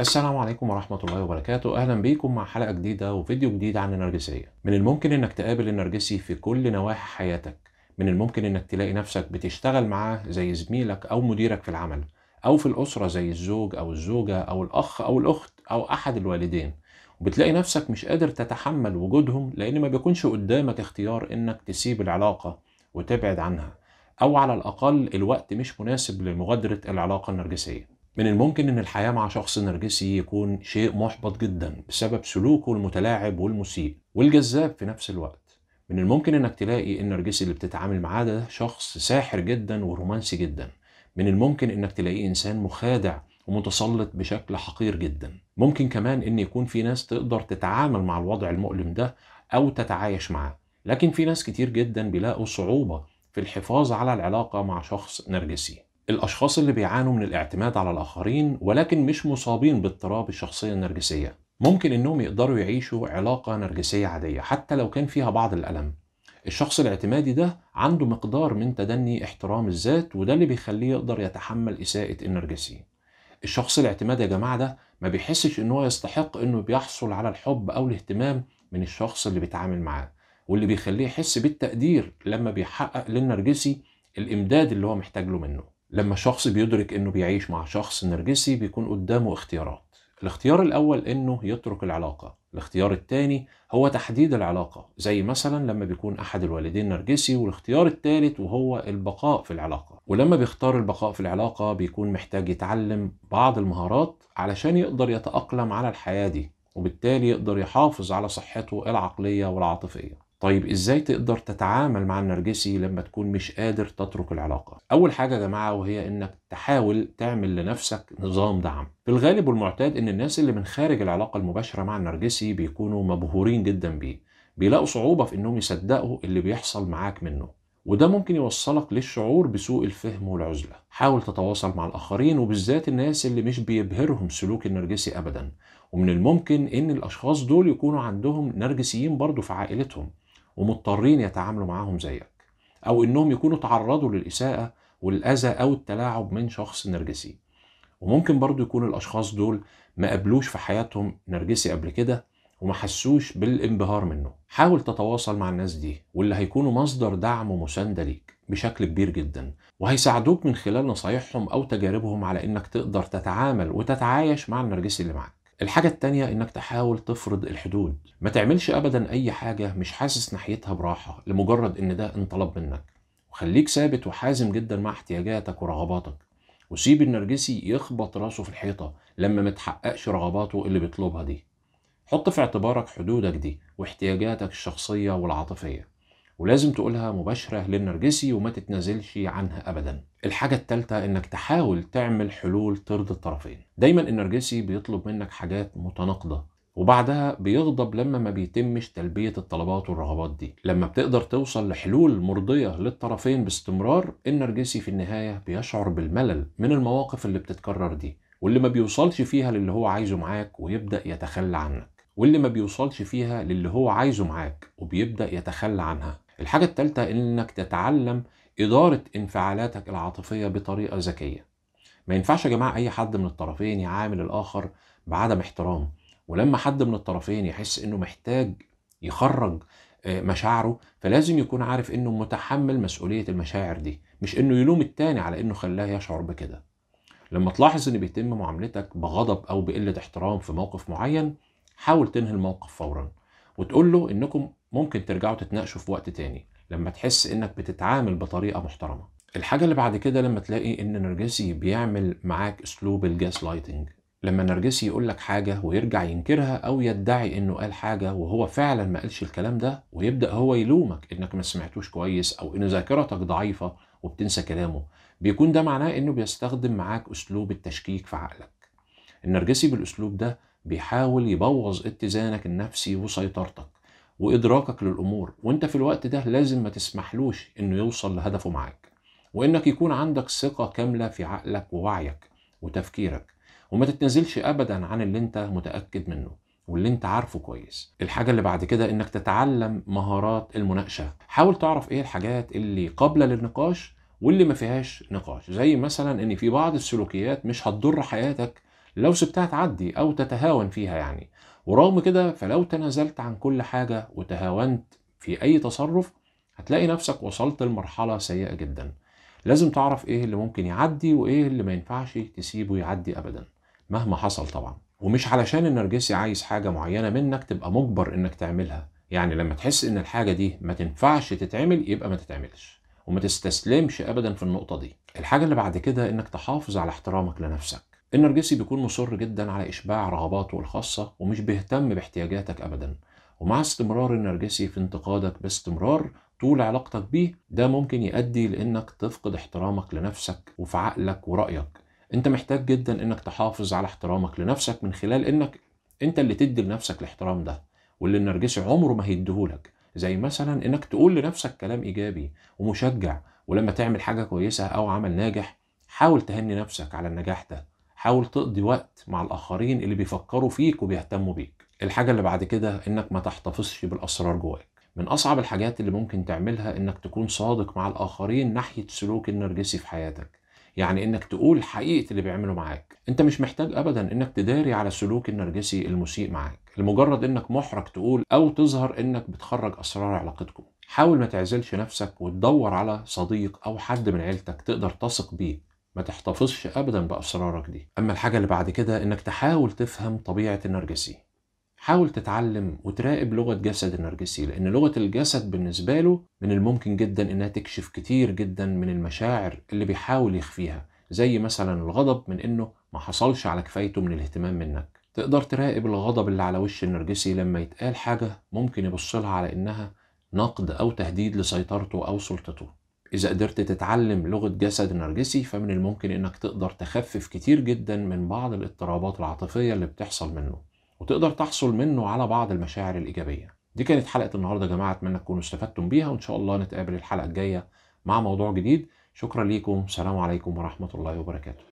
السلام عليكم ورحمة الله وبركاته أهلا بيكم مع حلقة جديدة وفيديو جديد عن النرجسية من الممكن أنك تقابل النرجسي في كل نواحي حياتك من الممكن أنك تلاقي نفسك بتشتغل معاه زي زميلك أو مديرك في العمل أو في الأسرة زي الزوج أو الزوجة أو الأخ أو الأخت أو أحد الوالدين وبتلاقي نفسك مش قادر تتحمل وجودهم لأن ما بيكونش قدامك اختيار أنك تسيب العلاقة وتبعد عنها أو على الأقل الوقت مش مناسب لمغادرة العلاقة النرجسية من الممكن ان الحياه مع شخص نرجسي يكون شيء محبط جدا بسبب سلوكه المتلاعب والمسيء والجذاب في نفس الوقت من الممكن انك تلاقي النرجسي اللي بتتعامل معاه ده شخص ساحر جدا ورومانسي جدا من الممكن انك تلاقيه انسان مخادع ومتسلط بشكل حقير جدا ممكن كمان ان يكون في ناس تقدر تتعامل مع الوضع المؤلم ده او تتعايش معاه لكن في ناس كتير جدا بيلاقوا صعوبه في الحفاظ على العلاقه مع شخص نرجسي الأشخاص اللي بيعانوا من الاعتماد على الآخرين ولكن مش مصابين باضطراب الشخصية النرجسية ممكن إنهم يقدروا يعيشوا علاقة نرجسية عادية حتى لو كان فيها بعض الألم الشخص الاعتمادي ده عنده مقدار من تدني احترام الذات وده اللي بيخليه يقدر يتحمل إساءة النرجسي الشخص الاعتمادي يا جماعة ده ما بيحسش إن هو يستحق إنه بيحصل على الحب أو الاهتمام من الشخص اللي بيتعامل معاه واللي بيخليه يحس بالتقدير لما بيحقق للنرجسي الإمداد اللي هو محتاج له منه لما شخص بيدرك انه بيعيش مع شخص نرجسي بيكون قدامه اختيارات الاختيار الاول انه يترك العلاقه الاختيار الثاني هو تحديد العلاقه زي مثلا لما بيكون احد الوالدين نرجسي والاختيار الثالث وهو البقاء في العلاقه ولما بيختار البقاء في العلاقه بيكون محتاج يتعلم بعض المهارات علشان يقدر يتاقلم على الحياه دي وبالتالي يقدر يحافظ على صحته العقليه والعاطفيه طيب ازاي تقدر تتعامل مع النرجسي لما تكون مش قادر تترك العلاقه اول حاجه يا جماعه وهي انك تحاول تعمل لنفسك نظام دعم في الغالب والمعتاد ان الناس اللي من خارج العلاقه المباشره مع النرجسي بيكونوا مبهورين جدا بيه بيلاقوا صعوبه في انهم يصدقوا اللي بيحصل معاك منه وده ممكن يوصلك للشعور بسوء الفهم والعزلة حاول تتواصل مع الآخرين وبالذات الناس اللي مش بيبهرهم سلوك النرجسي أبدا ومن الممكن إن الأشخاص دول يكونوا عندهم نرجسيين برضو في عائلتهم ومضطرين يتعاملوا معاهم زيك او انهم يكونوا تعرضوا للاساءه والاذى او التلاعب من شخص نرجسي وممكن برضو يكون الاشخاص دول ما قابلوش في حياتهم نرجسي قبل كده وما حسوش بالانبهار منه حاول تتواصل مع الناس دي واللي هيكونوا مصدر دعم ومسانده ليك بشكل كبير جدا وهيساعدوك من خلال نصايحهم او تجاربهم على انك تقدر تتعامل وتتعايش مع النرجسي اللي معاك الحاجة التانية انك تحاول تفرض الحدود ما تعملش ابدا اي حاجة مش حاسس ناحيتها براحة لمجرد ان ده انطلب منك وخليك ثابت وحازم جدا مع احتياجاتك ورغباتك وسيب النرجسي يخبط راسه في الحيطة لما متحققش رغباته اللي بيطلبها دي حط في اعتبارك حدودك دي واحتياجاتك الشخصية والعاطفية ولازم تقولها مباشرة للنرجسي وما تتنازلش عنها أبدا الحاجة الثالثة إنك تحاول تعمل حلول ترضي الطرفين دايما النرجسي بيطلب منك حاجات متناقضة وبعدها بيغضب لما ما بيتمش تلبية الطلبات والرغبات دي لما بتقدر توصل لحلول مرضية للطرفين باستمرار النرجسي في النهاية بيشعر بالملل من المواقف اللي بتتكرر دي واللي ما بيوصلش فيها للي هو عايزه معاك ويبدأ يتخلى عنك واللي ما بيوصلش فيها للي هو عايزه معاك وبيبدأ يتخلى عنها الحاجة التالتة انك تتعلم ادارة انفعالاتك العاطفية بطريقة ذكية ما ينفعش يا جماعة اي حد من الطرفين يعامل الاخر بعدم احترام ولما حد من الطرفين يحس انه محتاج يخرج آه، مشاعره فلازم يكون عارف انه متحمل مسؤولية المشاعر دي مش انه يلوم التاني على انه خلاه يشعر بكده لما تلاحظ ان بيتم معاملتك بغضب او بقلة احترام في موقف معين حاول تنهي الموقف فورا وتقول له انكم ممكن ترجعوا تتناقشوا في وقت تاني لما تحس انك بتتعامل بطريقه محترمه الحاجه اللي بعد كده لما تلاقي ان نرجسي بيعمل معاك اسلوب الجاس لايتنج لما نرجسي يقول لك حاجه ويرجع ينكرها او يدعي انه قال حاجه وهو فعلا ما قالش الكلام ده ويبدا هو يلومك انك ما سمعتوش كويس او ان ذاكرتك ضعيفه وبتنسى كلامه بيكون ده معناه انه بيستخدم معاك اسلوب التشكيك في عقلك النرجسي بالاسلوب ده بيحاول يبوظ اتزانك النفسي وسيطرتك وادراكك للامور وانت في الوقت ده لازم ما تسمحلوش انه يوصل لهدفه معاك وانك يكون عندك ثقه كامله في عقلك ووعيك وتفكيرك وما تتنزلش ابدا عن اللي انت متاكد منه واللي انت عارفه كويس الحاجه اللي بعد كده انك تتعلم مهارات المناقشه حاول تعرف ايه الحاجات اللي قابله للنقاش واللي ما فيهاش نقاش زي مثلا ان في بعض السلوكيات مش هتضر حياتك لو سبتها تعدي او تتهاون فيها يعني ورغم كده فلو تنازلت عن كل حاجة وتهاونت في أي تصرف هتلاقي نفسك وصلت لمرحلة سيئة جدا لازم تعرف إيه اللي ممكن يعدي وإيه اللي ما ينفعش تسيبه يعدي أبدا مهما حصل طبعا ومش علشان النرجسي عايز حاجة معينة منك تبقى مجبر إنك تعملها يعني لما تحس إن الحاجة دي ما تنفعش تتعمل يبقى ما تتعملش وما تستسلمش أبدا في النقطة دي الحاجة اللي بعد كده إنك تحافظ على احترامك لنفسك النرجسي بيكون مصر جدا على إشباع رغباته الخاصة ومش بيهتم باحتياجاتك أبدا ومع استمرار النرجسي في انتقادك باستمرار طول علاقتك بيه ده ممكن يؤدي لأنك تفقد احترامك لنفسك وفي عقلك ورأيك انت محتاج جدا انك تحافظ على احترامك لنفسك من خلال انك انت اللي تدي لنفسك الاحترام ده واللي النرجسي عمره ما هيديهولك زي مثلا انك تقول لنفسك كلام ايجابي ومشجع ولما تعمل حاجه كويسه او عمل ناجح حاول تهني نفسك على النجاح ده حاول تقضي وقت مع الآخرين اللي بيفكروا فيك وبيهتموا بيك الحاجة اللي بعد كده إنك ما تحتفظش بالأسرار جواك من أصعب الحاجات اللي ممكن تعملها إنك تكون صادق مع الآخرين ناحية سلوك النرجسي في حياتك يعني انك تقول حقيقه اللي بيعمله معاك انت مش محتاج ابدا انك تداري على سلوك النرجسي المسيء معاك لمجرد انك محرج تقول او تظهر انك بتخرج اسرار علاقتكم حاول ما تعزلش نفسك وتدور على صديق او حد من عيلتك تقدر تثق بيه ما تحتفظش ابدا باسرارك دي اما الحاجه اللي بعد كده انك تحاول تفهم طبيعه النرجسي حاول تتعلم وتراقب لغه جسد النرجسي لان لغه الجسد بالنسبه له من الممكن جدا انها تكشف كتير جدا من المشاعر اللي بيحاول يخفيها زي مثلا الغضب من انه ما حصلش على كفايته من الاهتمام منك تقدر تراقب الغضب اللي على وش النرجسي لما يتقال حاجه ممكن يبصلها على انها نقد او تهديد لسيطرته او سلطته إذا قدرت تتعلم لغة جسد نرجسي فمن الممكن إنك تقدر تخفف كتير جدا من بعض الاضطرابات العاطفية اللي بتحصل منه وتقدر تحصل منه على بعض المشاعر الإيجابية دي كانت حلقة النهاردة يا جماعة أتمنى تكونوا استفدتم بيها وإن شاء الله نتقابل الحلقة الجاية مع موضوع جديد شكرا ليكم سلام عليكم ورحمة الله وبركاته